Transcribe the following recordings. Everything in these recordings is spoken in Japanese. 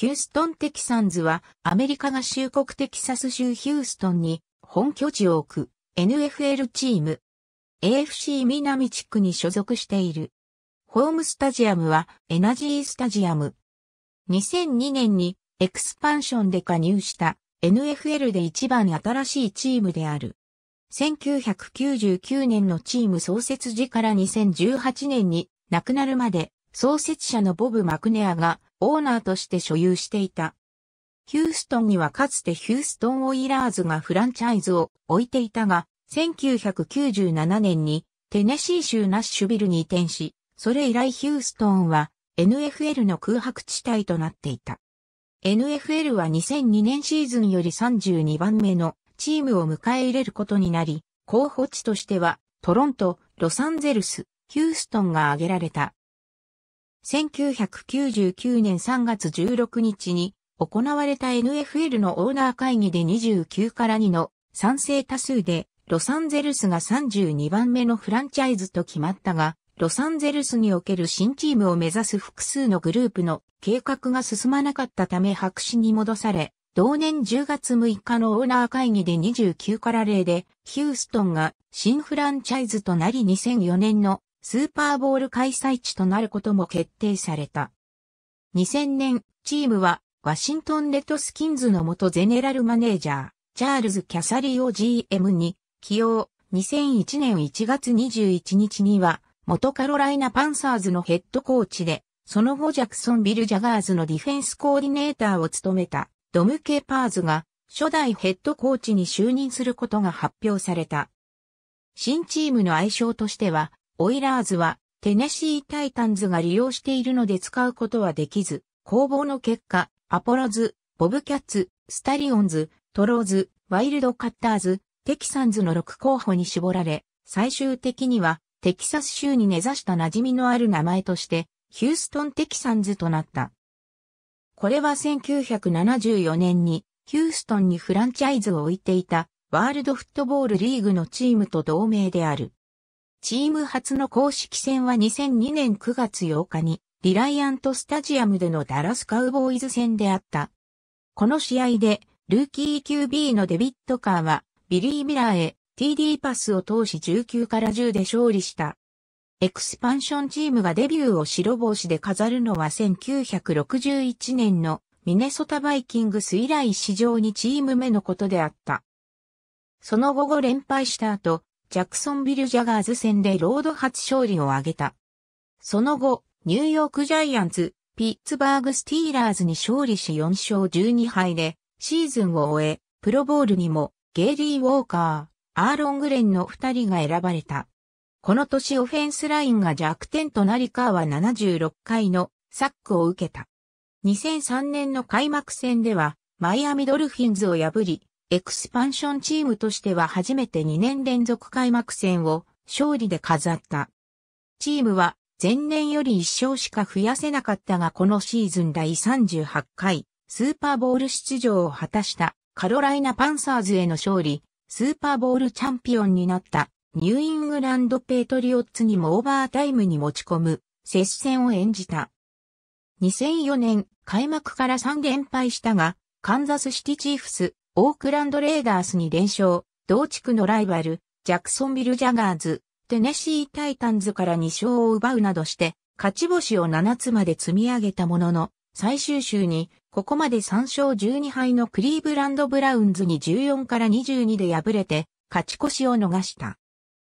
ヒューストン・テキサンズは、アメリカ合衆国テキサス州ヒューストンに本拠地を置く NFL チーム。AFC 南地区に所属している。ホームスタジアムはエナジースタジアム。2002年にエクスパンションで加入した NFL で一番新しいチームである。1999年のチーム創設時から2018年に亡くなるまで創設者のボブ・マクネアがオーナーとして所有していた。ヒューストンにはかつてヒューストンオイラーズがフランチャイズを置いていたが、1997年にテネシー州ナッシュビルに移転し、それ以来ヒューストンは NFL の空白地帯となっていた。NFL は2002年シーズンより32番目のチームを迎え入れることになり、候補地としてはトロント、ロサンゼルス、ヒューストンが挙げられた。1999年3月16日に行われた NFL のオーナー会議で29から2の賛成多数でロサンゼルスが32番目のフランチャイズと決まったが、ロサンゼルスにおける新チームを目指す複数のグループの計画が進まなかったため白紙に戻され、同年10月6日のオーナー会議で29から0で、ヒューストンが新フランチャイズとなり2004年のスーパーボール開催地となることも決定された。2000年、チームはワシントンレッドスキンズの元ゼネラルマネージャー、チャールズ・キャサリーを GM に起用。2001年1月21日には、元カロライナ・パンサーズのヘッドコーチで、その後ジャクソンビル・ジャガーズのディフェンスコーディネーターを務めたドム・ケ・パーズが初代ヘッドコーチに就任することが発表された。新チームの愛称としてはオイラーズはテネシータイタンズが利用しているので使うことはできず、攻防の結果、アポロズ、ボブキャッツ、スタリオンズ、トローズ、ワイルドカッターズ、テキサンズの6候補に絞られ、最終的にはテキサス州に根ざした馴染みのある名前として、ヒューストンテキサンズとなった。これは1974年にヒューストンにフランチャイズを置いていたワールドフットボールリーグのチームと同盟である。チーム初の公式戦は2002年9月8日に、リライアントスタジアムでのダラスカウボーイズ戦であった。この試合で、ルーキー QB のデビットカーは、ビリー・ミラーへ TD パスを通し19から10で勝利した。エクスパンションチームがデビューを白帽子で飾るのは1961年のミネソタバイキングス以来史上にチーム目のことであった。その後5連敗した後、ジャクソンビル・ジャガーズ戦でロード初勝利を挙げた。その後、ニューヨーク・ジャイアンツ、ピッツバーグ・スティーラーズに勝利し4勝12敗で、シーズンを終え、プロボールにも、ゲイリー・ウォーカー、アーロン・グレンの2人が選ばれた。この年オフェンスラインが弱点となりカーは76回のサックを受けた。2003年の開幕戦では、マイアミドルフィンズを破り、エクスパンションチームとしては初めて2年連続開幕戦を勝利で飾った。チームは前年より1勝しか増やせなかったがこのシーズン第38回スーパーボール出場を果たしたカロライナパンサーズへの勝利、スーパーボールチャンピオンになったニューイングランドペイトリオッツにもオーバータイムに持ち込む接戦を演じた。2004年開幕から3連敗したがカンザスシティチーフスオークランド・レーダースに連勝、同地区のライバル、ジャクソンビル・ジャガーズ、テネシー・タイタンズから2勝を奪うなどして、勝ち星を7つまで積み上げたものの、最終週に、ここまで3勝12敗のクリーブランド・ブラウンズに14から22で敗れて、勝ち越しを逃した。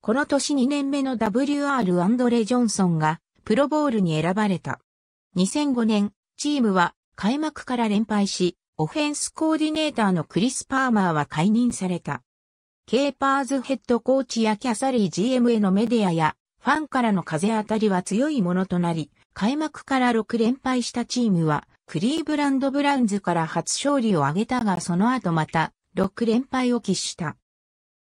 この年2年目の WR アンドレ・ジョンソンが、プロボールに選ばれた。2005年、チームは開幕から連敗し、オフェンスコーディネーターのクリス・パーマーは解任された。ケーパーズヘッドコーチやキャサリー GM へのメディアやファンからの風当たりは強いものとなり、開幕から6連敗したチームは、クリーブランド・ブラウンズから初勝利を挙げたがその後また6連敗を喫した。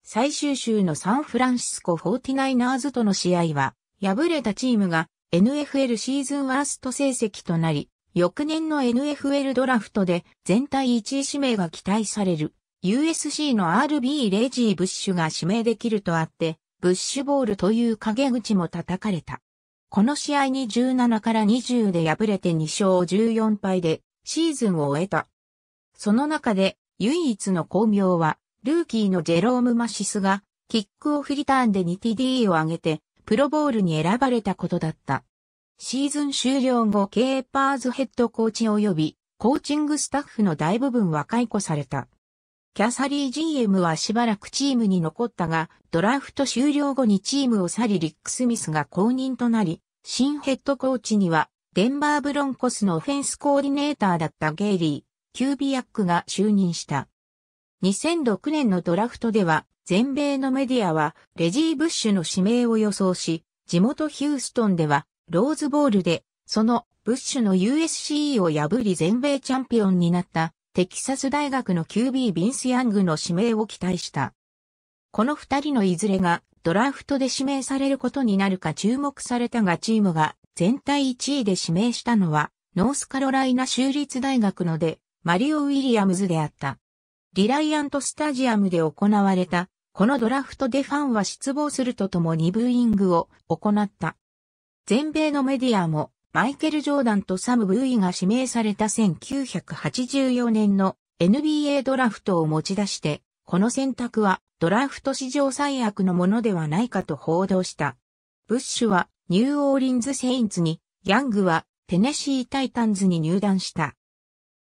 最終週のサンフランシスコ 49ers との試合は、敗れたチームが NFL シーズンワースト成績となり、翌年の NFL ドラフトで全体1位指名が期待される USC の RB レイジー・ブッシュが指名できるとあって、ブッシュボールという陰口も叩かれた。この試合に17から20で敗れて2勝14敗でシーズンを終えた。その中で唯一の巧妙は、ルーキーのジェローム・マシスが、キックオフリターンで 2TD を上げて、プロボールに選ばれたことだった。シーズン終了後、ケーパーズヘッドコーチ及びコーチングスタッフの大部分は解雇された。キャサリー GM はしばらくチームに残ったが、ドラフト終了後にチームを去りリック・スミスが公認となり、新ヘッドコーチには、デンバーブロンコスのオフェンスコーディネーターだったゲイリー、キュービアックが就任した。2006年のドラフトでは、全米のメディアは、レジー・ブッシュの指名を予想し、地元ヒューストンでは、ローズボールで、そのブッシュの USCE を破り全米チャンピオンになったテキサス大学の QB ビンス・ヤングの指名を期待した。この二人のいずれがドラフトで指名されることになるか注目されたがチームが全体1位で指名したのはノースカロライナ州立大学のでマリオ・ウィリアムズであった。リライアントスタジアムで行われたこのドラフトでファンは失望するとともにブーイングを行った。全米のメディアも、マイケル・ジョーダンとサム・ブーイが指名された1984年の NBA ドラフトを持ち出して、この選択はドラフト史上最悪のものではないかと報道した。ブッシュはニューオーリンズ・セインツに、ヤングはテネシー・タイタンズに入団した。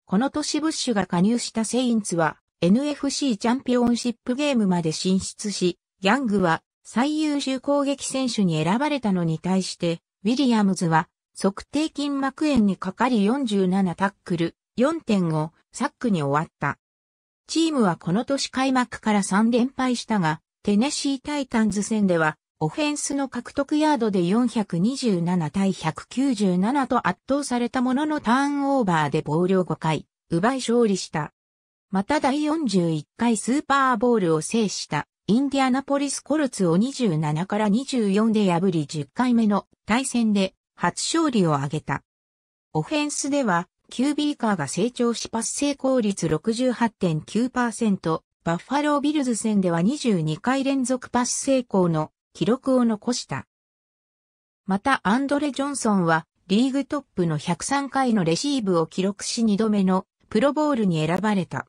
この年ブッシュが加入したセインツは NFC チャンピオンシップゲームまで進出し、ヤングは最優秀攻撃選手に選ばれたのに対して、ウィリアムズは、測定筋膜炎にかかり47タックル、4.5サックに終わった。チームはこの年開幕から3連敗したが、テネシータイタンズ戦では、オフェンスの獲得ヤードで427対197と圧倒されたもののターンオーバーでボールを5回、奪い勝利した。また第41回スーパーボールを制したインディアナポリスコルツを27から24で破り10回目の対戦で初勝利を挙げた。オフェンスでは、キュービーカーが成長しパス成功率68.9%、バッファロービルズ戦では22回連続パス成功の記録を残した。またアンドレ・ジョンソンはリーグトップの103回のレシーブを記録し2度目のプロボールに選ばれた。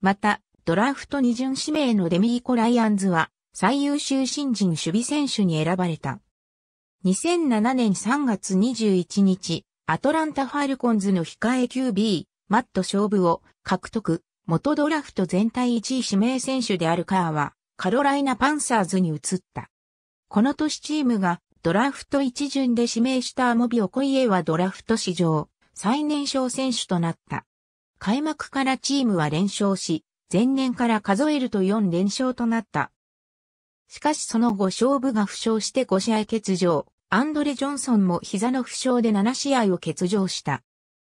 またドラフト二巡指名のデミーコ・ライアンズは、最優秀新人守備選手に選ばれた。2007年3月21日、アトランタ・ファルコンズの控え QB、マット勝負を獲得、元ドラフト全体1位指名選手であるカーは、カロライナ・パンサーズに移った。この年チームがドラフト1巡で指名したアモビオコイエはドラフト史上最年少選手となった。開幕からチームは連勝し、前年から数えると4連勝となった。しかしその後勝負が負傷して5試合欠場、アンドレ・ジョンソンも膝の負傷で7試合を欠場した。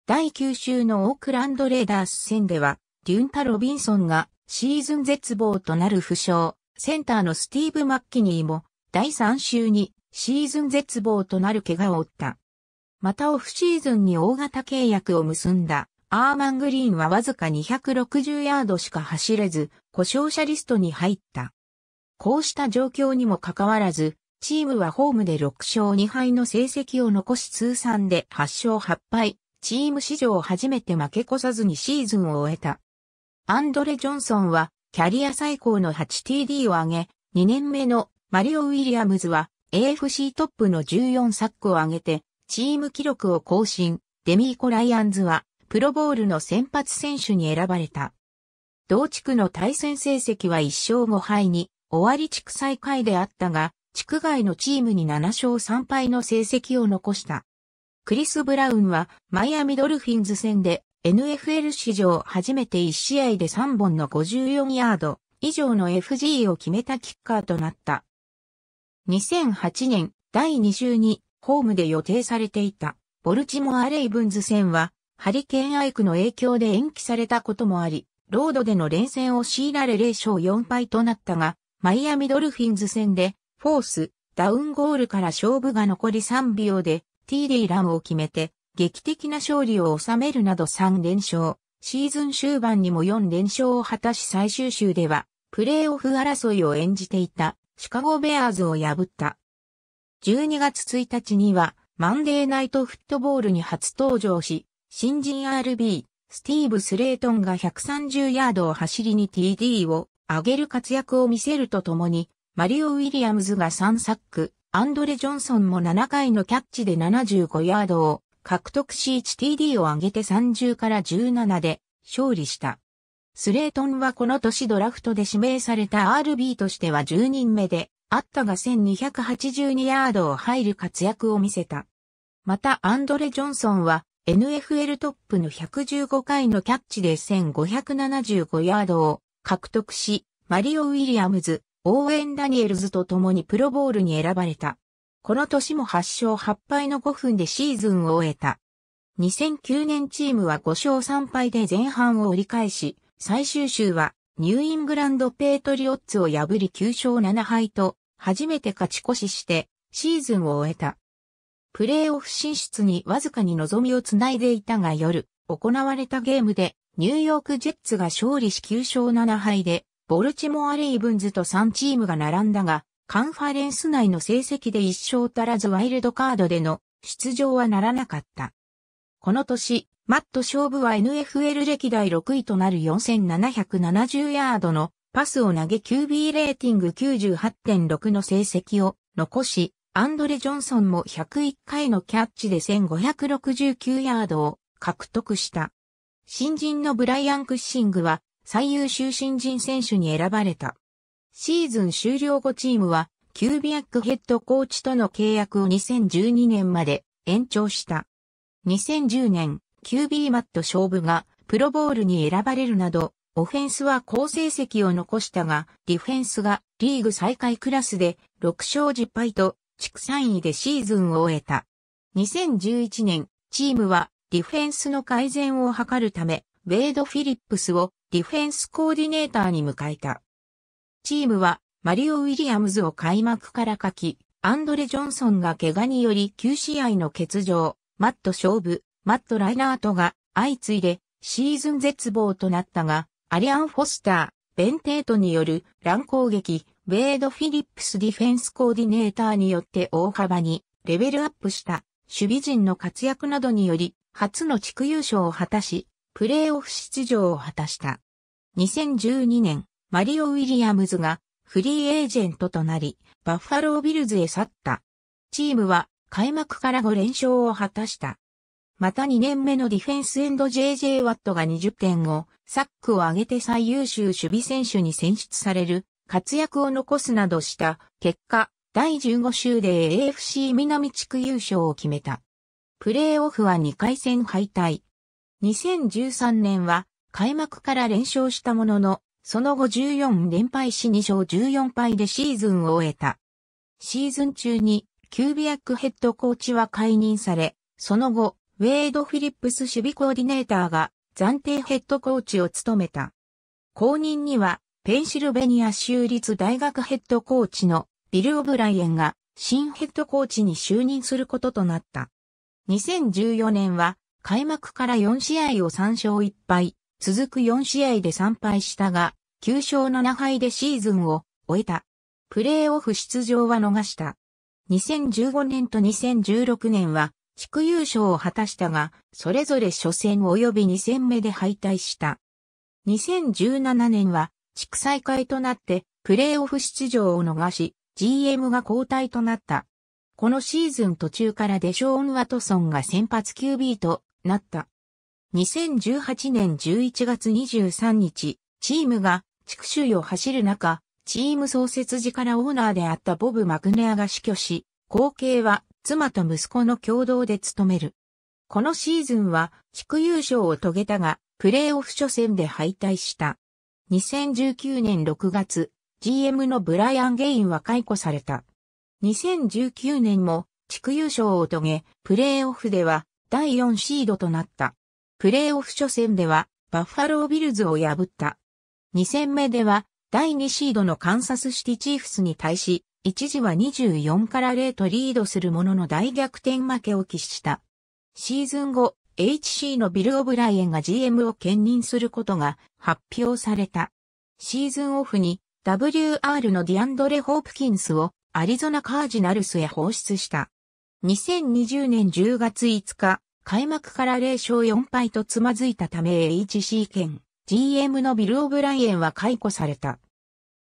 第9週のオークランドレーダース戦では、デュンタ・ロビンソンがシーズン絶望となる負傷、センターのスティーブ・マッキニーも第3週にシーズン絶望となる怪我を負った。またオフシーズンに大型契約を結んだアーマングリーンはわずか260ヤードしか走れず、故障者リストに入った。こうした状況にもかかわらず、チームはホームで6勝2敗の成績を残し通算で8勝8敗、チーム史上初めて負け越さずにシーズンを終えた。アンドレ・ジョンソンはキャリア最高の 8TD を挙げ、2年目のマリオ・ウィリアムズは AFC トップの14サックを挙げて、チーム記録を更新、デミーコ・ライアンズはプロボールの先発選手に選ばれた。同地区の対戦成績は1勝5敗に、終わり地区最下位であったが、地区外のチームに7勝3敗の成績を残した。クリス・ブラウンはマイアミドルフィンズ戦で NFL 史上初めて1試合で3本の54ヤード以上の FG を決めたキッカーとなった。2008年第2 2ホームで予定されていたボルチモア・レイブンズ戦はハリケーンアイクの影響で延期されたこともあり、ロードでの連戦を強いられ0勝4敗となったが、マイアミドルフィンズ戦で、フォース、ダウンゴールから勝負が残り3秒で、ティーランを決めて、劇的な勝利を収めるなど3連勝。シーズン終盤にも4連勝を果たし最終週では、プレーオフ争いを演じていたシカゴベアーズを破った。12月1日にはマンデーナイトフットボールに初登場し、新人 RB、スティーブ・スレイトンが130ヤードを走りに TD を上げる活躍を見せるとともに、マリオ・ウィリアムズが3サック、アンドレ・ジョンソンも7回のキャッチで75ヤードを獲得し 1TD を上げて30から17で勝利した。スレートンはこの年ドラフトで指名された RB としては10人目で、あったが1282ヤードを入る活躍を見せた。またアンドレ・ジョンソンは NFL トップの115回のキャッチで1575ヤードを獲得し、マリオ・ウィリアムズ、オーウェン・ダニエルズと共にプロボールに選ばれた。この年も8勝8敗の5分でシーズンを終えた。2009年チームは5勝3敗で前半を折り返し、最終週はニューイングランドペートリオッツを破り9勝7敗と初めて勝ち越ししてシーズンを終えた。プレーオフ進出にわずかに望みをつないでいたが夜、行われたゲームで、ニューヨークジェッツが勝利し9勝7敗で、ボルチモア・レイブンズと3チームが並んだが、カンファレンス内の成績で1勝足らずワイルドカードでの出場はならなかった。この年、マット勝負は NFL 歴代6位となる4770ヤードのパスを投げ QB レーティング98.6の成績を残し、アンドレ・ジョンソンも101回のキャッチで1569ヤードを獲得した。新人のブライアン・クッシングは最優秀新人選手に選ばれた。シーズン終了後チームはキュービアックヘッドコーチとの契約を2012年まで延長した。2010年、キュービーマット勝負がプロボールに選ばれるなど、オフェンスは好成績を残したが、ディフェンスがリーグ最下位クラスで6勝10敗と地区3位でシーズンを終えた。2011年、チームはディフェンスの改善を図るため、ウェイド・フィリップスをディフェンスコーディネーターに迎えた。チームはマリオ・ウィリアムズを開幕から書き、アンドレ・ジョンソンが怪我により9試合の欠場、マット勝負、マット・ライナートが相次いでシーズン絶望となったが、アリアン・フォスター、ベンテートによる乱攻撃、ベイド・フィリップスディフェンスコーディネーターによって大幅にレベルアップした守備陣の活躍などにより初の地区優勝を果たし、プレーオフ出場を果たした。2012年、マリオ・ウィリアムズがフリーエージェントとなり、バッファロー・ビルズへ去った。チームは開幕から5連勝を果たした。また2年目のディフェンスエンド JJ ワットが20点を、サックを上げて最優秀守備選手に選出される活躍を残すなどした結果、第15週で AFC 南地区優勝を決めた。プレーオフは2回戦敗退。2013年は開幕から連勝したものの、その後14連敗し2勝14敗でシーズンを終えた。シーズン中にキュービアックヘッドコーチは解任され、その後、ウェイド・フィリップス守備コーディネーターが暫定ヘッドコーチを務めた。後任にはペンシルベニア州立大学ヘッドコーチのビル・オブライエンが新ヘッドコーチに就任することとなった。2014年は開幕から4試合を3勝1敗、続く4試合で3敗したが、9勝7敗でシーズンを終えた。プレーオフ出場は逃した。2015年と2016年は地区優勝を果たしたが、それぞれ初戦及び2戦目で敗退した。2017年は地区再開となって、プレーオフ出場を逃し、GM が交代となった。このシーズン途中からデショーン・ワトソンが先発 QB となった。2018年11月23日、チームが地区周囲を走る中、チーム創設時からオーナーであったボブ・マクネアが死去し、後継は妻と息子の共同で務める。このシーズンは地区優勝を遂げたが、プレーオフ初戦で敗退した。2019年6月、GM のブライアン・ゲインは解雇された。2019年も地区優勝を遂げ、プレーオフでは第4シードとなった。プレーオフ初戦ではバッファロービルズを破った。2戦目では第2シードのカンサスシティチーフスに対し、一時は24から0とリードするものの大逆転負けを喫した。シーズン後、HC のビル・オブライエンが GM を兼任することが発表された。シーズンオフに WR のディアンドレ・ホープキンスをアリゾナ・カージナルスへ放出した。2020年10月5日、開幕から0勝4敗とつまずいたため HC 兼 GM のビル・オブライエンは解雇された。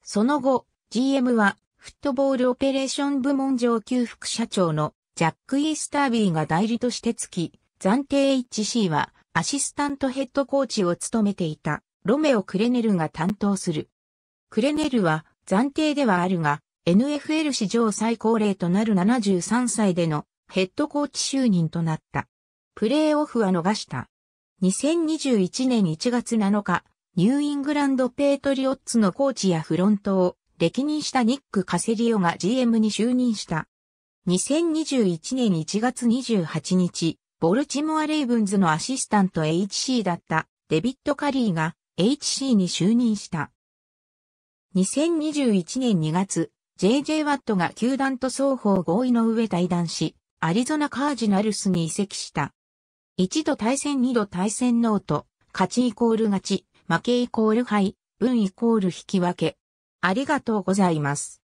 その後、GM はフットボールオペレーション部門上級副社長のジャック・イースタービーが代理としてつき、暫定 HC はアシスタントヘッドコーチを務めていたロメオ・クレネルが担当する。クレネルは暫定ではあるが NFL 史上最高齢となる73歳でのヘッドコーチ就任となった。プレーオフは逃した。2021年1月7日、ニューイングランドペイトリオッツのコーチやフロントを歴任したニック・カセリオが GM に就任した。2021年1月28日、ボルチモア・レイブンズのアシスタント HC だったデビッド・カリーが HC に就任した。2021年2月、JJ ワットが球団と双方合意の上対談し、アリゾナカージナルスに移籍した。一度対戦二度対戦ノート、勝ちイコール勝ち、負けイコール敗、運イコール引き分け。ありがとうございます。